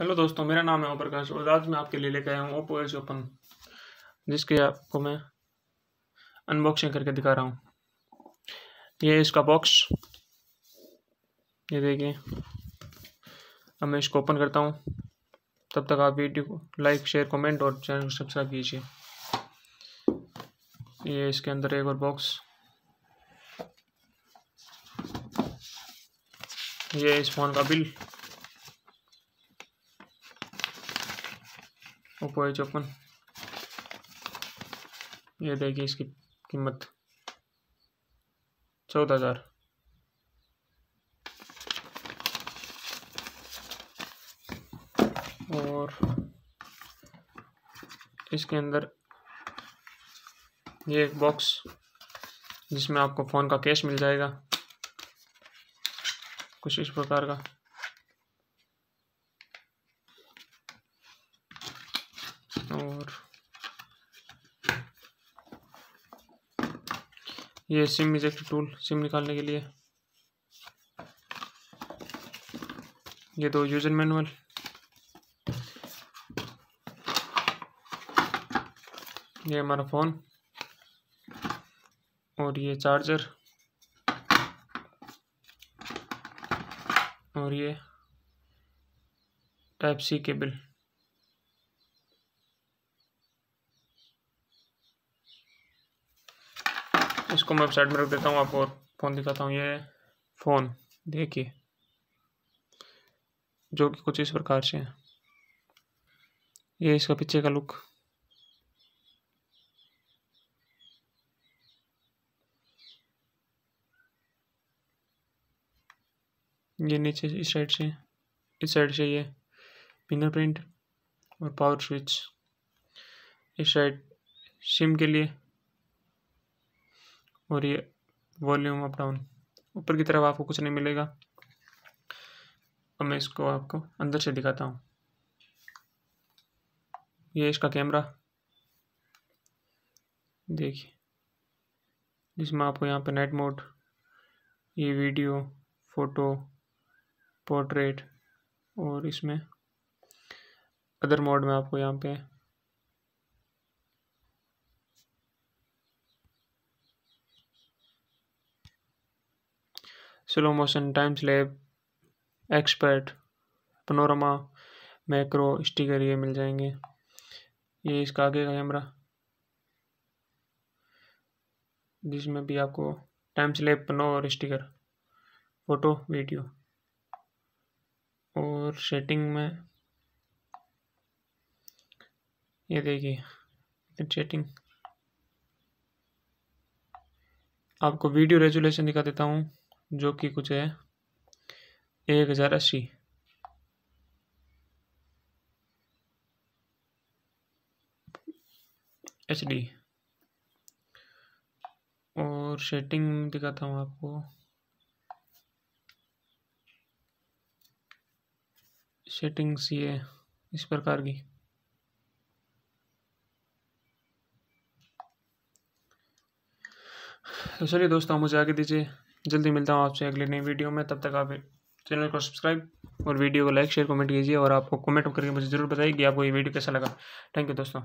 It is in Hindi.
हेलो दोस्तों मेरा नाम है ओम प्रकाश और आज मैं आपके लिए लेकर आया हूँ ओप्पो एस ओपन जिसके आपको मैं अनबॉक्सिंग करके दिखा रहा हूँ ये इसका बॉक्स ये देखिए अब मैं इसको ओपन करता हूँ तब तक आप वीडियो को लाइक शेयर कमेंट और चैनल को सब्सक्राइब कीजिए ये इसके अंदर एक और बॉक्स ये इस फ़ोन का बिल ओप्पो है चौपन ये देखिए इसकी कीमत चौदह हज़ार और इसके अंदर ये एक बॉक्स जिसमें आपको फ़ोन का केस मिल जाएगा कुछ इस प्रकार का और ये सिम इजेक्ट टूल सिम निकालने के लिए ये दो यूजर मैनुअल ये हमारा फ़ोन और ये चार्जर और ये टाइप सी केबल इसको मैं साइड में रख देता हूँ आपको और फ़ोन दिखाता हूँ ये फ़ोन देखिए जो कि कुछ इस प्रकार से है ये इसका पीछे का लुक ये नीचे इस साइड से इस साइड से ये प्रिंट और पावर स्विच इस साइड सिम के लिए और ये वॉल्यूम अप डाउन ऊपर की तरफ आपको कुछ नहीं मिलेगा अब मैं इसको आपको अंदर से दिखाता हूँ ये इसका कैमरा देखिए जिसमें आपको यहाँ पे नाइट मोड ये वीडियो फ़ोटो पोर्ट्रेट और इसमें अदर मोड में आपको यहाँ पे स्लो मोशन टाइम स्लेब एक्सपर्ट पनोरमा मैक्रो स्टिकर ये मिल जाएंगे ये इसका आगे का कैमरा जिसमें भी आपको टाइम स्लेब पनो और स्टिकर फ़ोटो वीडियो और सेटिंग में ये देखिए सेटिंग आपको वीडियो रेजुलेशन दिखा देता हूँ जो कि कुछ है एक हज़ार अस्सी एच डी और सेटिंग दिखाता हूँ आपको सेटिंग्स ये इस प्रकार की तो चलिए दोस्तों मुझे आगे दीजिए जल्दी मिलता हूँ आपसे अगले नई वीडियो में तब तक आप चैनल को सब्सक्राइब और वीडियो को लाइक शेयर कमेंट कीजिए और आपको कमेंट करके मुझे ज़रूर बताइए कि आपको ये वीडियो कैसा लगा थैंक यू दोस्तों